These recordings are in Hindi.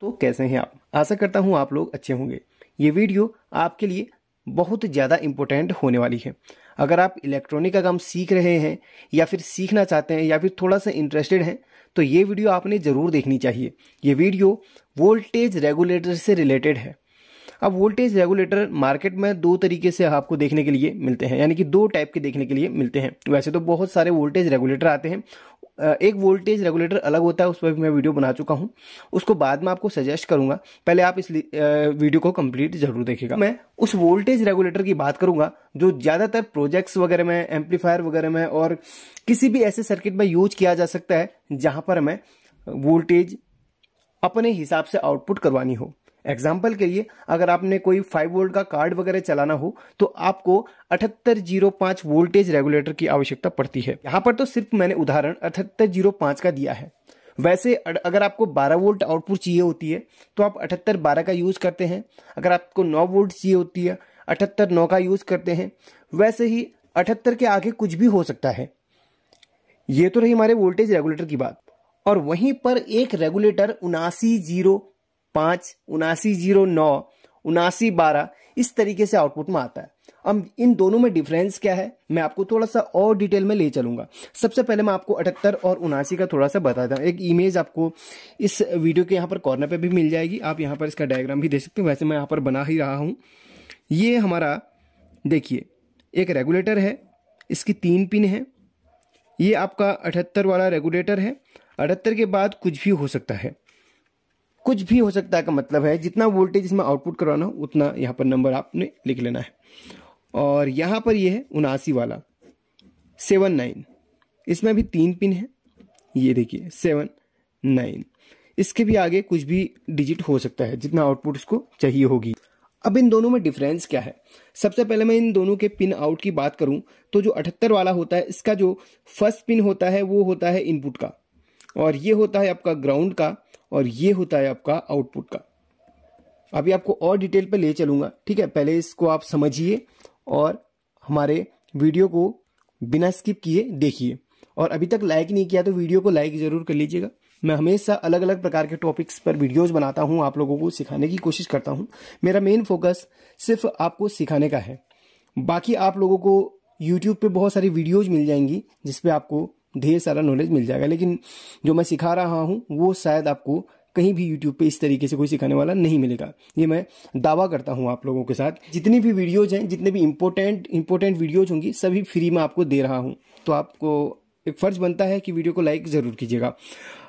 तो कैसे हैं आप आशा करता हूँ आप लोग अच्छे होंगे ये वीडियो आपके लिए बहुत ज़्यादा इम्पोर्टेंट होने वाली है अगर आप इलेक्ट्रॉनिक का काम सीख रहे हैं या फिर सीखना चाहते हैं या फिर थोड़ा सा इंटरेस्टेड हैं तो ये वीडियो आपने ज़रूर देखनी चाहिए ये वीडियो वोल्टेज रेगुलेटर से रिलेटेड है अब वोल्टेज रेगुलेटर मार्केट में दो तरीके से आपको देखने के लिए मिलते हैं यानी कि दो टाइप के देखने के लिए मिलते हैं वैसे तो बहुत सारे वोल्टेज रेगुलेटर आते हैं एक वोल्टेज रेगुलेटर अलग होता है उस पर भी मैं वीडियो बना चुका हूँ उसको बाद में आपको सजेस्ट करूँगा पहले आप इस वीडियो को कंप्लीट जरूर देखेगा मैं उस वोल्टेज रेगुलेटर की बात करूँगा जो ज़्यादातर प्रोजेक्ट्स वगैरह में एम्पलीफायर वगैरह में और किसी भी ऐसे सर्किट में यूज किया जा सकता है जहाँ पर हमें वोल्टेज अपने हिसाब से आउटपुट करवानी हो एग्जाम्पल के लिए अगर आपने कोई फाइव वोल्ट का कार्ड वगैरह चलाना हो तो आपको अठहत्तर जीरो पांच वोल्टेज रेगुलेटर की आवश्यकता पड़ती है यहाँ पर तो सिर्फ मैंने उदाहरण अठहत्तर जीरो पांच का दिया है वैसे अगर आपको 12 वोल्ट आउटपुट चाहिए होती है तो आप अठहत्तर बारह का यूज़ करते हैं अगर आपको 9 वोल्ट चाहिए होती है अठहत्तर नौ का यूज़ करते हैं वैसे ही अठहत्तर के आगे कुछ भी हो सकता है ये तो रही हमारे वोल्टेज रेगुलेटर की बात और वहीं पर एक रेगुलेटर उनासी जीरो पाँच उनासी जीरो नौ उनासी बारह इस तरीके से आउटपुट में आता है अब इन दोनों में डिफरेंस क्या है मैं आपको थोड़ा सा और डिटेल में ले चलूंगा सबसे पहले मैं आपको अठहत्तर और उनासी का थोड़ा सा बता दूँ एक इमेज आपको इस वीडियो के यहाँ पर कॉर्नर पे भी मिल जाएगी आप यहाँ पर इसका डायग्राम भी दे सकते हैं वैसे मैं यहाँ पर बना ही रहा हूँ ये हमारा देखिए एक रेगुलेटर है इसकी तीन पिन है ये आपका अठहत्तर वाला रेगुलेटर है अठहत्तर के बाद कुछ भी हो सकता है कुछ भी हो सकता है का मतलब है जितना वोल्टेज इसमें आउटपुट करवाना हो उतना यहाँ पर नंबर आपने लिख लेना है और यहाँ पर ये है उनासी वाला सेवन नाइन इसमें भी तीन पिन है ये देखिए सेवन नाइन इसके भी आगे कुछ भी डिजिट हो सकता है जितना आउटपुट इसको चाहिए होगी अब इन दोनों में डिफरेंस क्या है सबसे पहले मैं इन दोनों के पिन आउट की बात करूं तो जो अठहत्तर वाला होता है इसका जो फर्स्ट पिन होता है वो होता है इनपुट का और ये होता है आपका ग्राउंड का और ये होता है आपका आउटपुट का अभी आपको और डिटेल पे ले चलूंगा ठीक है पहले इसको आप समझिए और हमारे वीडियो को बिना स्किप किए देखिए और अभी तक लाइक नहीं किया तो वीडियो को लाइक ज़रूर कर लीजिएगा मैं हमेशा अलग अलग प्रकार के टॉपिक्स पर वीडियोस बनाता हूँ आप लोगों को सिखाने की कोशिश करता हूँ मेरा मेन फोकस सिर्फ आपको सिखाने का है बाकी आप लोगों को यूट्यूब पे बहुत सारी वीडियोज मिल जाएंगी जिसपे आपको ढेर सारा नॉलेज मिल जाएगा लेकिन जो मैं सिखा रहा हूँ वो शायद आपको कहीं भी यूट्यूब पे इस तरीके से कोई सिखाने वाला नहीं मिलेगा ये मैं दावा करता हूँ आप लोगों के साथ जितनी भी वीडियोज हैं जितने भी इम्पोर्टेंट इम्पोर्टेंट वीडियोज होंगी सभी फ्री में आपको दे रहा हूँ तो आपको एक फ़र्ज बनता है कि वीडियो को लाइक ज़रूर कीजिएगा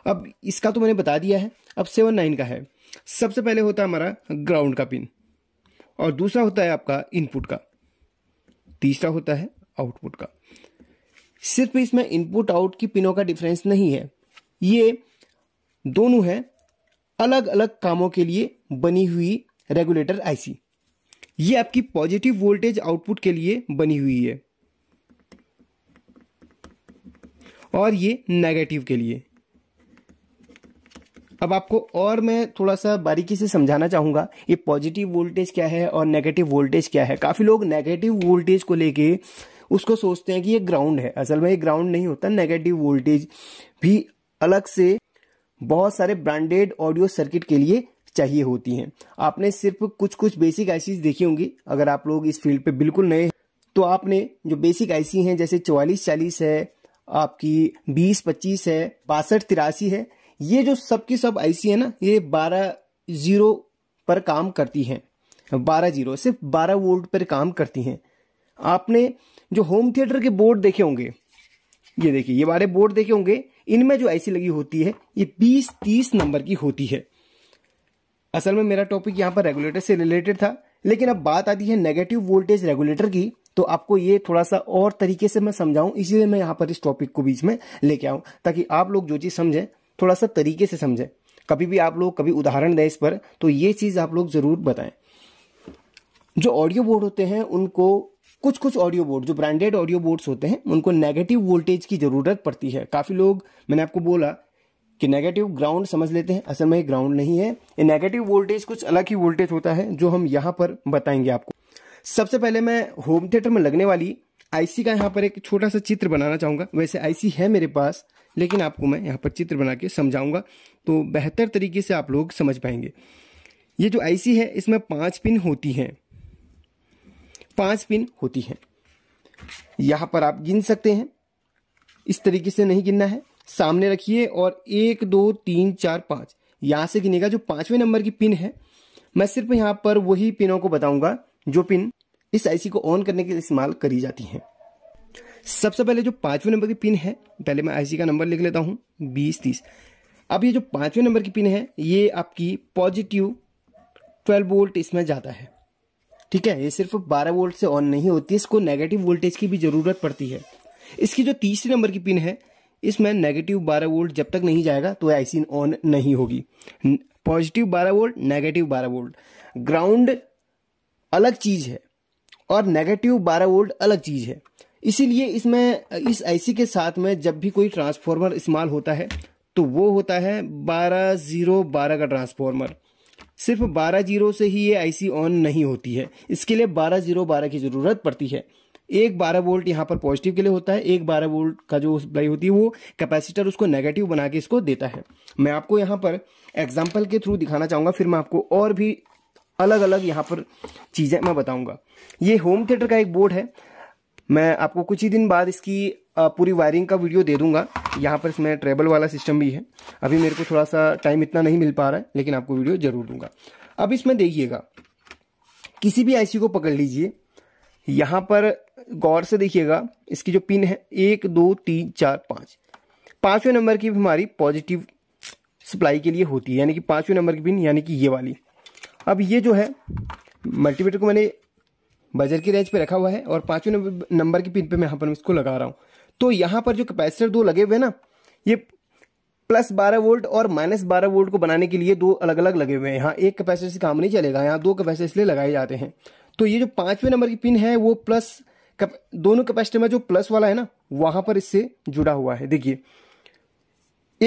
अब इसका तो मैंने बता दिया है अब सेवन नाइन का है सबसे पहले होता है हमारा ग्राउंड का पिन और दूसरा होता है आपका इनपुट का तीसरा होता है आउटपुट का सिर्फ इसमें इनपुट आउट की पिनों का डिफरेंस नहीं है ये दोनों है अलग अलग कामों के लिए बनी हुई रेगुलेटर आईसी ये आपकी पॉजिटिव वोल्टेज आउटपुट के लिए बनी हुई है और ये नेगेटिव के लिए अब आपको और मैं थोड़ा सा बारीकी से समझाना चाहूंगा ये पॉजिटिव वोल्टेज क्या है और नेगेटिव वोल्टेज क्या है काफ़ी लोग नेगेटिव वोल्टेज को लेके उसको सोचते हैं कि ये ग्राउंड है असल में ये ग्राउंड नहीं होता नेगेटिव वोल्टेज भी अलग से बहुत सारे ब्रांडेड ऑडियो सर्किट के लिए चाहिए होती हैं आपने सिर्फ कुछ कुछ बेसिक आईसी देखी होंगी अगर आप लोग इस फील्ड पे बिल्कुल नए तो आपने जो बेसिक आईसी हैं जैसे चौवालीस चालीस है आपकी बीस पच्चीस है बासठ तिरासी है ये जो सब की सब आईसी है ना ये बारह जीरो पर काम करती हैं बारह जीरो सिर्फ बारह वोल्ट पर काम करती हैं आपने जो होम थिएटर के बोर्ड देखे होंगे ये देखिए ये वाले बोर्ड देखे होंगे इनमें जो ऐसी लगी होती है ये 20-30 नंबर की होती है असल में मेरा टॉपिक यहाँ पर रेगुलेटर से रिलेटेड था लेकिन अब बात आती है नेगेटिव वोल्टेज रेगुलेटर की तो आपको ये थोड़ा सा और तरीके से मैं समझाऊं इसीलिए मैं यहाँ पर इस टॉपिक को बीच में लेके आऊँ ताकि आप लोग जो चीज़ समझें थोड़ा सा तरीके से समझें कभी भी आप लोग कभी उदाहरण दें इस पर तो ये चीज़ आप लोग ज़रूर बताएं जो ऑडियो बोर्ड होते हैं उनको कुछ कुछ ऑडियो बोर्ड जो ब्रांडेड ऑडियो बोर्ड्स होते हैं उनको नेगेटिव वोल्टेज की ज़रूरत पड़ती है काफ़ी लोग मैंने आपको बोला कि नेगेटिव ग्राउंड समझ लेते हैं असल में ये ग्राउंड नहीं है ये नेगेटिव वोल्टेज कुछ अलग ही वोल्टेज होता है जो हम यहाँ पर बताएंगे आपको सबसे पहले मैं होम थिएटर में लगने वाली आईसी का यहाँ पर एक छोटा सा चित्र बनाना चाहूँगा वैसे आईसी है मेरे पास लेकिन आपको मैं यहाँ पर चित्र बना के समझाऊँगा तो बेहतर तरीके से आप लोग समझ पाएंगे ये जो आईसी है इसमें पाँच पिन होती हैं पांच पिन होती हैं यहां पर आप गिन सकते हैं इस तरीके से नहीं गिनना है सामने रखिए और एक दो तीन चार पांच यहां से गिनेगा जो पांचवें नंबर की पिन है मैं सिर्फ यहां पर वही पिनों को बताऊंगा जो पिन इस आईसी को ऑन करने के लिए इस्तेमाल करी जाती है सबसे पहले जो पांचवें नंबर की पिन है पहले मैं आईसी का नंबर लिख लेता हूं बीस तीस अब ये जो पांचवें नंबर की पिन है ये आपकी पॉजिटिव ट्वेल्व वोल्ट इसमें जाता है ठीक है ये सिर्फ 12 वोल्ट से ऑन नहीं होती है इसको नेगेटिव वोल्टेज की भी ज़रूरत पड़ती है इसकी जो तीसरे नंबर की पिन है इसमें नेगेटिव 12 वोल्ट जब तक नहीं जाएगा तो आईसी ऑन नहीं होगी positive 12 volt negative 12 volt ground अलग चीज़ है और नेगेटिव 12 वोल्ट अलग चीज़ है इसीलिए इसमें इस आईसी के साथ में जब भी कोई ट्रांसफार्मर इस्तेमाल होता है तो वो होता है बारह जीरो बारह का ट्रांसफार्मर सिर्फ बारह जीरो से ही ये आईसी ऑन नहीं होती है इसके लिए बारह जीरो बारह की ज़रूरत पड़ती है एक बारह वोल्ट यहाँ पर पॉजिटिव के लिए होता है एक बारह वोल्ट का जो सप्लाई होती है वो कैपेसिटर उसको नेगेटिव बना के इसको देता है मैं आपको यहाँ पर एग्जाम्पल के थ्रू दिखाना चाहूँगा फिर मैं आपको और भी अलग अलग यहाँ पर चीज़ें मैं बताऊँगा ये होम थिएटर का एक बोर्ड है मैं आपको कुछ ही दिन बाद इसकी पूरी वायरिंग का वीडियो दे दूंगा यहाँ पर इसमें ट्रेबल वाला सिस्टम भी है अभी मेरे को थोड़ा सा टाइम इतना नहीं मिल पा रहा है लेकिन आपको वीडियो जरूर दूंगा अब इसमें देखिएगा किसी भी आईसी को पकड़ लीजिए यहाँ पर गौर से देखिएगा इसकी जो पिन है एक दो तीन चार पाँच पाँचवें नंबर की हमारी पॉजिटिव सप्लाई के लिए होती है यानी कि पाँचवें नंबर की पिन यानी कि ये वाली अब ये जो है मल्टीमीटर को मैंने बजर की रेंज पे रखा हुआ है और पांचवें नंबर की पिन पे मैं यहाँ पर इसको लगा रहा हूँ तो यहाँ पर जो कैपेसिटर दो लगे हुए ना ये प्लस बारह वोल्ट और माइनस बारह वोल्ट को बनाने के लिए दो अलग अलग लगे हुए हैं यहाँ एक कैपेसिटर से काम नहीं चलेगा यहाँ दो कैपेसिटर इसलिए लगाए जाते हैं तो ये जो पांचवें नंबर की पिन है वो प्लस कप, दोनों कैपेसिटर में जो प्लस वाला है ना वहां पर इससे जुड़ा हुआ है देखिए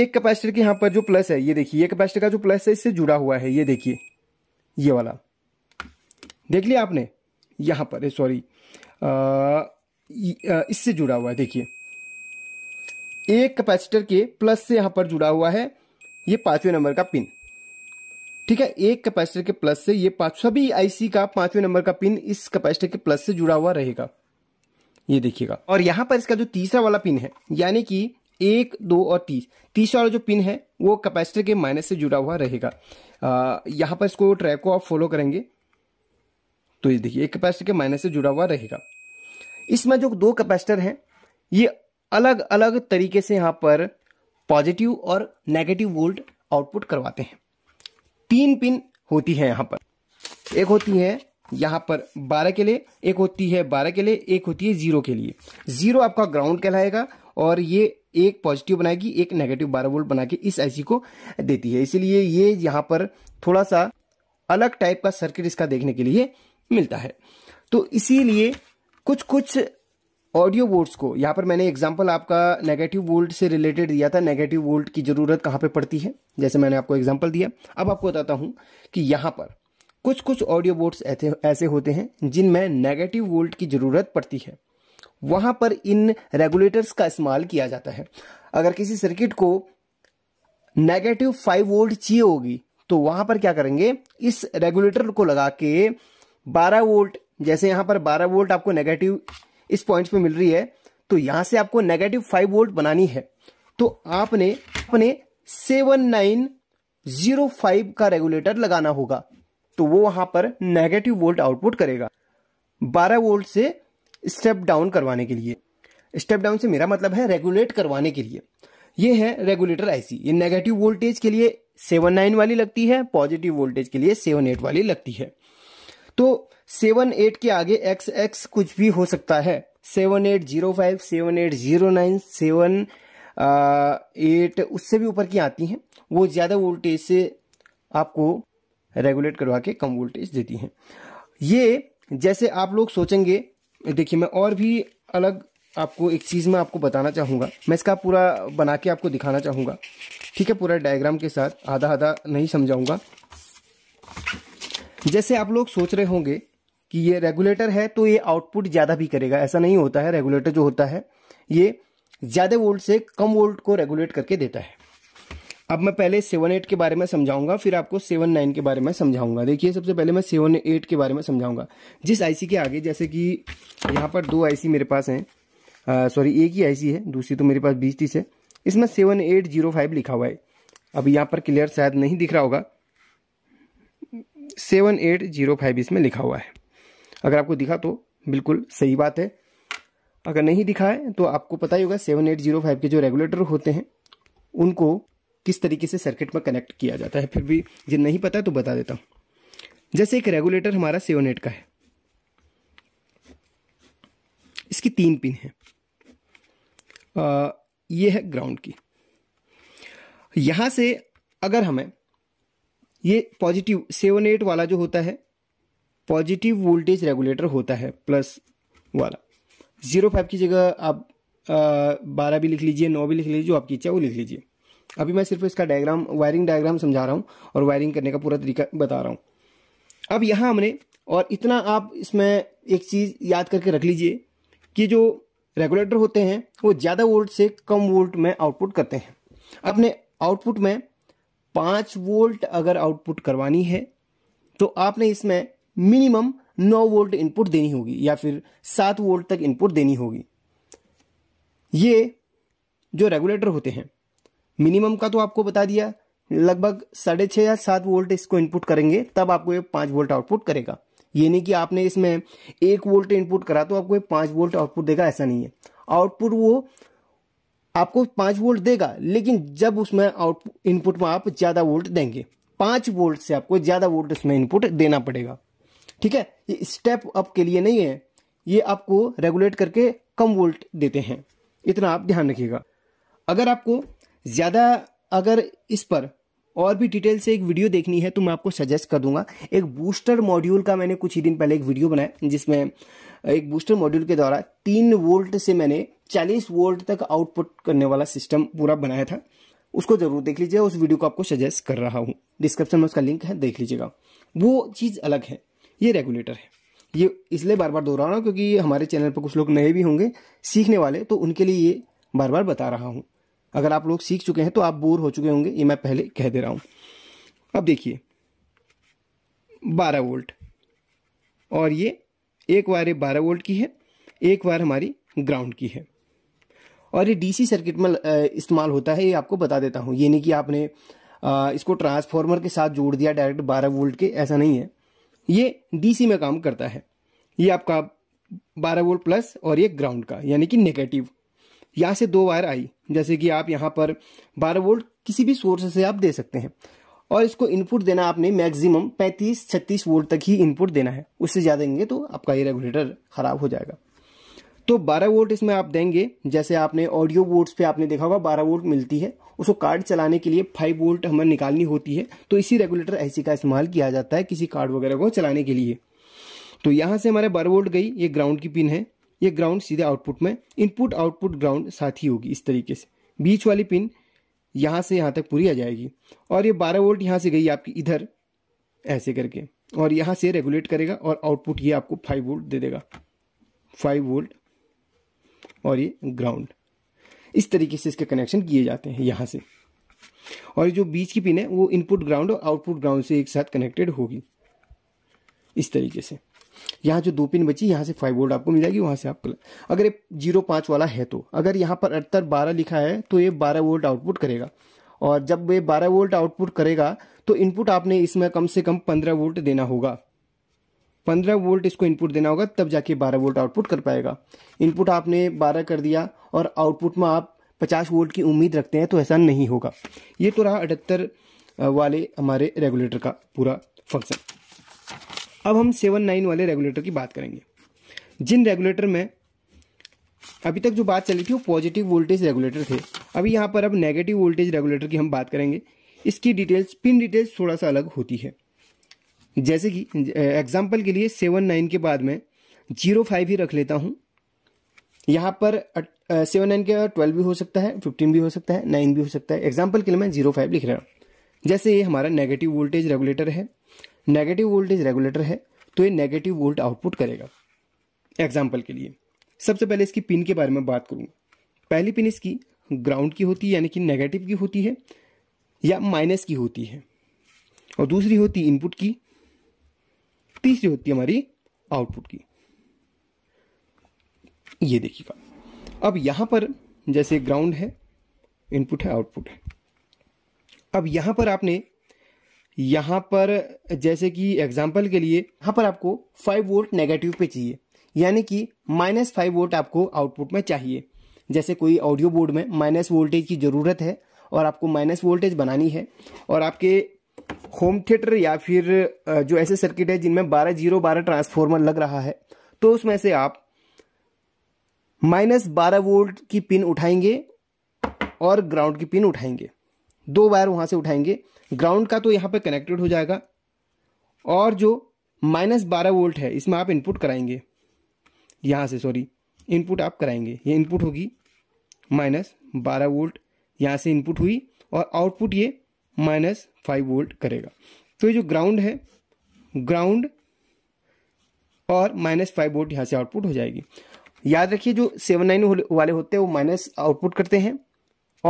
एक कैपेसिटर के यहाँ पर जो प्लस है ये देखिए ये कैपेसिटर का जो प्लस है इससे जुड़ा हुआ है ये देखिए ये वाला देख लिया आपने यहां पर है सॉरी इससे जुड़ा हुआ है देखिए एक कैपेसिटर के प्लस से यहां पर जुड़ा हुआ है ये पांचवें नंबर का पिन ठीक है एक कैपेसिटर के प्लस से ये पांच सभी आईसी का पांचवें नंबर का पिन इस कैपेसिटर के प्लस से जुड़ा हुआ रहेगा ये देखिएगा और यहां पर इसका जो तीसरा वाला पिन है यानी कि एक दो और तीस तीसरा वाला जो पिन है वो कैपेसिटर के माइनस से जुड़ा हुआ रहेगा यहां पर इसको ट्रैक को आप फॉलो करेंगे तो ये देखिए एक कैपेसिटर के माइनस से जुड़ा हुआ रहेगा इसमें जो दो कैपेसिटर हैं ये अलग अलग तरीके से यहाँ पर पॉजिटिव और नेगेटिव वोल्ट आउटपुट करवाते हैं तीन पिन होती है यहाँ पर एक होती है यहाँ पर 12 के लिए एक होती है 12 के लिए एक होती है जीरो के लिए जीरो आपका ग्राउंड कहलाएगा और ये एक पॉजिटिव बनाएगी एक नेगेटिव 12 वोल्ट बना के इस आईसी को देती है इसीलिए ये यहाँ पर थोड़ा सा अलग टाइप का सर्किट इसका देखने के लिए मिलता है तो इसीलिए कुछ कुछ ऑडियो वोल्ट्स को यहाँ पर मैंने एग्जाम्पल आपका नेगेटिव वोल्ट से रिलेटेड दिया था नेगेटिव वोल्ट की ज़रूरत कहाँ पे पड़ती है जैसे मैंने आपको एग्जाम्पल दिया अब आपको बताता हूँ कि यहाँ पर कुछ कुछ ऑडियो बोर्ड्स ऐसे होते हैं जिनमें नेगेटिव वोल्ट की ज़रूरत पड़ती है वहाँ पर इन रेगुलेटर्स का इस्तेमाल किया जाता है अगर किसी सर्किट को नेगेटिव फाइव वोल्ट चाहिए होगी तो वहां पर क्या करेंगे इस रेगुलेटर को लगा के 12 वोल्ट जैसे यहां पर 12 वोल्ट आपको नेगेटिव इस पॉइंट्स पे मिल रही है तो यहां से आपको नेगेटिव 5 वोल्ट बनानी है तो आपने अपने 7905 का रेगुलेटर लगाना होगा तो वो वहां पर नेगेटिव वोल्ट आउटपुट करेगा 12 वोल्ट से स्टेप डाउन करवाने के लिए स्टेप डाउन से मेरा मतलब है रेगुलेट करवाने के लिए ये है रेगुलेटर आईसी ये नेगेटिव वोल्टेज के लिए सेवन नाइन वाली लगती है पॉजिटिव वोल्टेज के लिए सेवन एट वाली लगती है तो सेवन एट के आगे एक्स एक्स कुछ भी हो सकता है seven eight zero five seven eight zero nine seven eight उससे भी ऊपर की आती हैं वो ज़्यादा वोल्टेज से आपको रेगुलेट करवा के कम वोल्टेज देती हैं ये जैसे आप लोग सोचेंगे देखिए मैं और भी अलग आपको एक चीज़ मैं आपको बताना चाहूँगा मैं इसका पूरा बना के आपको दिखाना चाहूँगा ठीक है पूरा डायग्राम के साथ आधा आधा नहीं समझाऊँगा जैसे आप लोग सोच रहे होंगे कि ये रेगुलेटर है तो ये आउटपुट ज़्यादा भी करेगा ऐसा नहीं होता है रेगुलेटर जो होता है ये ज़्यादा वोल्ट से कम वोल्ट को रेगुलेट करके देता है अब मैं पहले सेवन एट के बारे में समझाऊंगा फिर आपको सेवन नाइन के बारे में समझाऊंगा देखिए सबसे पहले मैं सेवन एट के बारे में समझाऊंगा जिस आईसी के आगे जैसे कि यहाँ पर दो आईसी मेरे पास हैं सॉरी एक ही आईसी है दूसरी तो मेरे पास बीस तीस है इसमें सेवन एट जीरो फाइव लिखा हुआ है अब यहाँ पर क्लियर शायद नहीं दिख रहा होगा सेवन एट जीरो फाइव इसमें लिखा हुआ है अगर आपको दिखा तो बिल्कुल सही बात है अगर नहीं दिखा है तो आपको पता ही होगा सेवन एट जीरो फाइव के जो रेगुलेटर होते हैं उनको किस तरीके से सर्किट में कनेक्ट किया जाता है फिर भी ये नहीं पता है तो बता देता हूँ जैसे एक रेगुलेटर हमारा सेवन एट का है इसकी तीन पिन है आ, ये है ग्राउंड की यहां से अगर हमें ये पॉजिटिव सेवन एट वाला जो होता है पॉजिटिव वोल्टेज रेगुलेटर होता है प्लस वाला जीरो फाइव की जगह आप बारह भी लिख लीजिए नौ भी लिख लीजिए जो आपकी इच्छा वो लिख लीजिए अभी मैं सिर्फ इसका डायग्राम वायरिंग डायग्राम समझा रहा हूँ और वायरिंग करने का पूरा तरीका बता रहा हूँ अब यहाँ हमने और इतना आप इसमें एक चीज़ याद करके रख लीजिए कि जो रेगुलेटर होते हैं वो ज़्यादा वोल्ट से कम वोल्ट में आउटपुट करते हैं अपने आउटपुट में पांच वोल्ट अगर आउटपुट करवानी है तो आपने इसमें मिनिमम नौ वोल्ट इनपुट देनी होगी या फिर सात वोल्ट तक इनपुट देनी होगी ये जो रेगुलेटर होते हैं मिनिमम का तो आपको बता दिया लगभग साढ़े छः या सात वोल्ट इसको इनपुट करेंगे तब आपको ये पाँच वोल्ट आउटपुट करेगा ये नहीं कि आपने इसमें एक वोल्ट इनपुट करा तो आपको ये पाँच वोल्ट आउटपुट देगा ऐसा नहीं है आउटपुट वो आपको पांच वोल्ट देगा लेकिन जब उसमें आउट इनपुट में आप ज़्यादा वोल्ट देंगे पांच वोल्ट से आपको ज़्यादा वोल्ट उसमें इनपुट देना पड़ेगा ठीक है ये स्टेप अप के लिए नहीं है ये आपको रेगुलेट करके कम वोल्ट देते हैं इतना आप ध्यान रखिएगा अगर आपको ज़्यादा अगर इस पर और भी डिटेल से एक वीडियो देखनी है तो मैं आपको सजेस्ट कर दूंगा एक बूस्टर मॉड्यूल का मैंने कुछ ही दिन पहले एक वीडियो बनाया जिसमें एक बूस्टर मॉड्यूल के द्वारा तीन वोल्ट से मैंने 40 वोल्ट तक आउटपुट करने वाला सिस्टम पूरा बनाया था उसको जरूर देख लीजिए उस वीडियो को आपको सजेस्ट कर रहा हूँ डिस्क्रिप्शन में उसका लिंक है देख लीजिएगा वो चीज़ अलग है ये रेगुलेटर है ये इसलिए बार बार दोहरा रहा हूँ क्योंकि हमारे चैनल पर कुछ लोग नए भी होंगे सीखने वाले तो उनके लिए ये बार बार बता रहा हूँ अगर आप लोग सीख चुके हैं तो आप बोर हो चुके होंगे ये मैं पहले कह दे रहा हूँ अब देखिए बारह वोल्ट और ये एक वायर बारह वोल्ट की है एक वायर हमारी ग्राउंड की है और ये डीसी सर्किट में इस्तेमाल होता है ये आपको बता देता हूँ ये नहीं कि आपने इसको ट्रांसफार्मर के साथ जोड़ दिया डायरेक्ट 12 वोल्ट के ऐसा नहीं है ये डीसी में काम करता है ये आपका 12 वोल्ट प्लस और ये ग्राउंड का यानी कि नेगेटिव यहाँ से दो वायर आई जैसे कि आप यहाँ पर बारह वोल्ट किसी भी सोर्स से आप दे सकते हैं और इसको इनपुट देना आपने मैक्सिमम 35-36 वोल्ट तक ही इनपुट देना है उससे ज़्यादा देंगे तो आपका ये रेगुलेटर ख़राब हो जाएगा तो 12 वोल्ट इसमें आप देंगे जैसे आपने ऑडियो बोर्ड्स पे आपने देखा होगा 12 वोल्ट मिलती है उसको कार्ड चलाने के लिए 5 वोल्ट हमें निकालनी होती है तो इसी रेगुलेटर ऐसी का इस्तेमाल किया जाता है किसी कार्ड वगैरह को चलाने के लिए तो यहाँ से हमारे बारह वोल्ट गई ये ग्राउंड की पिन है ये ग्राउंड सीधे आउटपुट में इनपुट आउटपुट ग्राउंड साथ ही होगी इस तरीके से बीच वाली पिन यहाँ से यहाँ तक पूरी आ जाएगी और ये बारह वोल्ट यहाँ से गई आपकी इधर ऐसे करके और यहाँ से रेगुलेट करेगा और आउटपुट ये आपको फाइव वोल्ट दे देगा फाइव वोल्ट और ये ग्राउंड इस तरीके से इसके कनेक्शन किए जाते हैं यहाँ से और ये जो बीच की पिन है वो इनपुट ग्राउंड और आउटपुट ग्राउंड से एक साथ कनेक्टेड होगी इस तरीके से यहाँ जो दो पिन बची यहाँ से फाइव वोल्ट आपको मिल जाएगी वहाँ से आप अगर ये जीरो पाँच वाला है तो अगर यहाँ पर अठहत्तर बारह लिखा है तो ये बारह वोल्ट आउटपुट करेगा और जब ये बारह वोल्ट आउटपुट करेगा तो इनपुट आपने इसमें कम से कम पंद्रह वोल्ट देना होगा पंद्रह वोल्ट इसको इनपुट देना होगा तब जाके बारह वोल्ट आउटपुट कर पाएगा इनपुट आपने बारह कर दिया और आउटपुट में आप पचास वोल्ट की उम्मीद रखते हैं तो ऐसा नहीं होगा ये तो रहा अठहत्तर वाले हमारे रेगुलेटर का पूरा फंक्शन अब हम सेवन नाइन वाले रेगुलेटर की बात करेंगे जिन रेगुलेटर में अभी तक जो बात चली थी वो पॉजिटिव वोल्टेज रेगुलेटर थे अभी यहाँ पर अब नेगेटिव वोल्टेज रेगुलेटर की हम बात करेंगे इसकी डिटेल्स पिन डिटेल्स थोड़ा सा अलग होती है जैसे कि एग्जाम्पल के लिए सेवन नाइन के बाद में जीरो फाइव ही रख लेता हूँ यहाँ पर सेवन नाइन के बाद ट्वेल्व भी हो सकता है फिफ्टीन भी हो सकता है नाइन भी हो सकता है एग्जाम्पल के लिए मैं जीरो फाइव लिख रहा हूँ जैसे ये हमारा नेगेटिव वोल्टेज रेगुलेटर है नेगेटिव वोल्टेज रेगुलेटर है तो ये नेगेटिव वोल्ट आउटपुट करेगा एग्जाम्पल के लिए सबसे पहले इसकी पिन के बारे में बात करूँगा पहली पिन इसकी ग्राउंड की होती है यानी कि नेगेटिव की होती है या माइनस की होती है और दूसरी होती इनपुट की तीसरी होती है हमारी आउटपुट की ये देखिएगा अब यहां पर जैसे ग्राउंड है इनपुट है आउटपुट है अब यहां पर आपने यहां पर जैसे कि एग्जांपल के लिए यहां पर आपको फाइव वोल्ट नेगेटिव पे चाहिए यानी कि माइनस फाइव वोल्ट आपको आउटपुट में चाहिए जैसे कोई ऑडियो बोर्ड में माइनस वोल्टेज की ज़रूरत है और आपको माइनस वोल्टेज बनानी है और आपके होम थिएटर या फिर जो ऐसे सर्किट है जिनमें बारह जीरो बारह ट्रांसफॉर्मर लग रहा है तो उसमें से आप माइनस बारह वोल्ट की पिन उठाएंगे और ग्राउंड की पिन उठाएंगे दो वायर वहाँ से उठाएंगे ग्राउंड का तो यहाँ पर कनेक्टेड हो जाएगा और जो माइनस बारह वोल्ट है इसमें आप इनपुट कराएंगे यहाँ से सॉरी इनपुट आप कराएंगे ये इनपुट होगी माइनस बारह वोल्ट यहाँ से इनपुट हुई और आउटपुट ये माइनस फाइव वोल्ट करेगा तो ये जो ग्राउंड है ग्राउंड और माइनस फाइव वोल्ट यहाँ से आउटपुट हो जाएगी याद रखिए जो सेवन नाइन वाले होते हैं वो माइनस आउटपुट करते हैं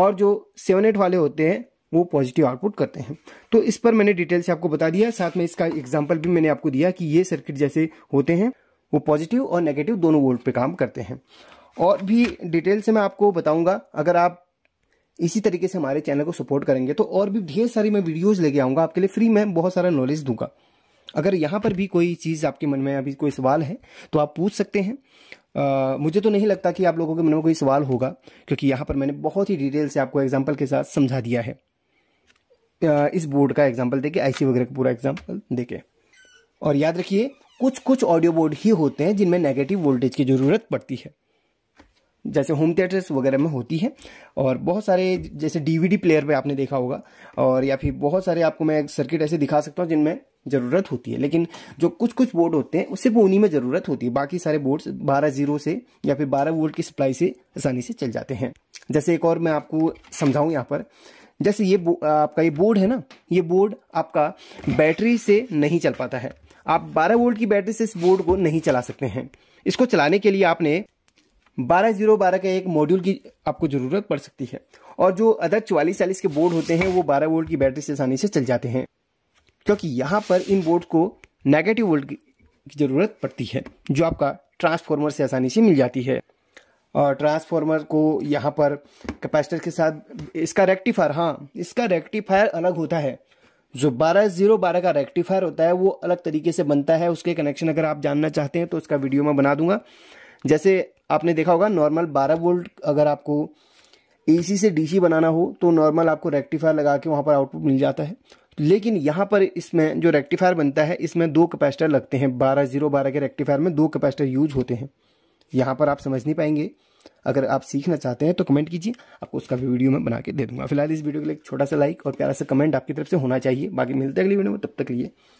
और जो सेवन एट वाले होते हैं वो पॉजिटिव आउटपुट करते हैं तो इस पर मैंने डिटेल से आपको बता दिया साथ में इसका एग्जाम्पल भी मैंने आपको दिया कि ये सर्किट जैसे होते हैं वो पॉजिटिव और नेगेटिव दोनों वोल्ट पे काम करते हैं और भी डिटेल से मैं आपको बताऊंगा अगर आप इसी तरीके से हमारे चैनल को सपोर्ट करेंगे तो और भी ढेर सारी मैं वीडियोज लेके आऊँगा आपके लिए फ्री में बहुत सारा नॉलेज दूंगा अगर यहाँ पर भी कोई चीज़ आपके मन में अभी कोई सवाल है तो आप पूछ सकते हैं आ, मुझे तो नहीं लगता कि आप लोगों के मन में कोई सवाल होगा क्योंकि यहाँ पर मैंने बहुत ही डिटेल से आपको एग्जाम्पल के साथ समझा दिया है आ, इस बोर्ड का एग्जाम्पल देखे आईसी वगैरह का पूरा एग्जाम्पल देखे और याद रखिए कुछ कुछ ऑडियो बोर्ड ही होते हैं जिनमें नेगेटिव वोल्टेज की ज़रूरत पड़ती है जैसे होम थिएटर्स वगैरह में होती है और बहुत सारे जैसे डीवीडी प्लेयर पे आपने देखा होगा और या फिर बहुत सारे आपको मैं सर्किट ऐसे दिखा सकता हूँ जिनमें ज़रूरत होती है लेकिन जो कुछ कुछ बोर्ड होते हैं सिर्फ उन्हीं में ज़रूरत होती है बाकी सारे बोर्ड्स बारह जीरो से या फिर बारह वोल्ट की सप्लाई से आसानी से चल जाते हैं जैसे एक और मैं आपको समझाऊँ यहाँ पर जैसे ये आपका ये बोर्ड है ना ये बोर्ड आपका बैटरी से नहीं चल पाता है आप 12 वोल्ट की बैटरी से इस बोर्ड को नहीं चला सकते हैं इसको चलाने के लिए आपने बारह जीरो बारह के एक मॉड्यूल की आपको ज़रूरत पड़ सकती है और जो अदर चवालीस चालीस के बोर्ड होते हैं वो बारह वोल्ट की बैटरी से आसानी से चल जाते हैं क्योंकि यहाँ पर इन बोर्ड को नेगेटिव वोल्ट की ज़रूरत पड़ती है जो आपका ट्रांसफार्मर से आसानी से मिल जाती है और ट्रांसफार्मर को यहाँ पर कैपेसिटर के साथ इसका रेक्टिफायर हाँ इसका रेक्टिफायर अलग होता है जो बारह जीरो बारह का रेक्टिफायर होता है वो अलग तरीके से बनता है उसके कनेक्शन अगर आप जानना चाहते हैं तो उसका वीडियो मैं बना दूंगा जैसे आपने देखा होगा नॉर्मल 12 वोल्ट अगर आपको एसी से डीसी बनाना हो तो नॉर्मल आपको रेक्टिफायर लगा के वहाँ पर आउटपुट मिल जाता है लेकिन यहाँ पर इसमें जो रेक्टिफायर बनता है इसमें दो कैपेसिटर लगते हैं बारह जीरो बारह के रेक्टिफायर में दो कैपेसिटर यूज होते हैं यहाँ पर आप समझ नहीं पाएंगे अगर आप सीखना चाहते हैं तो कमेंट कीजिए आपको उसका भी वीडियो मैं बना के दे दूंगा फिलहाल इस वीडियो के लिए एक छोटा सा लाइक और प्यारा सा कमेंट आपकी तरफ से होना चाहिए बाकी मिलते हैं अगली वीडियो में तब तक लिए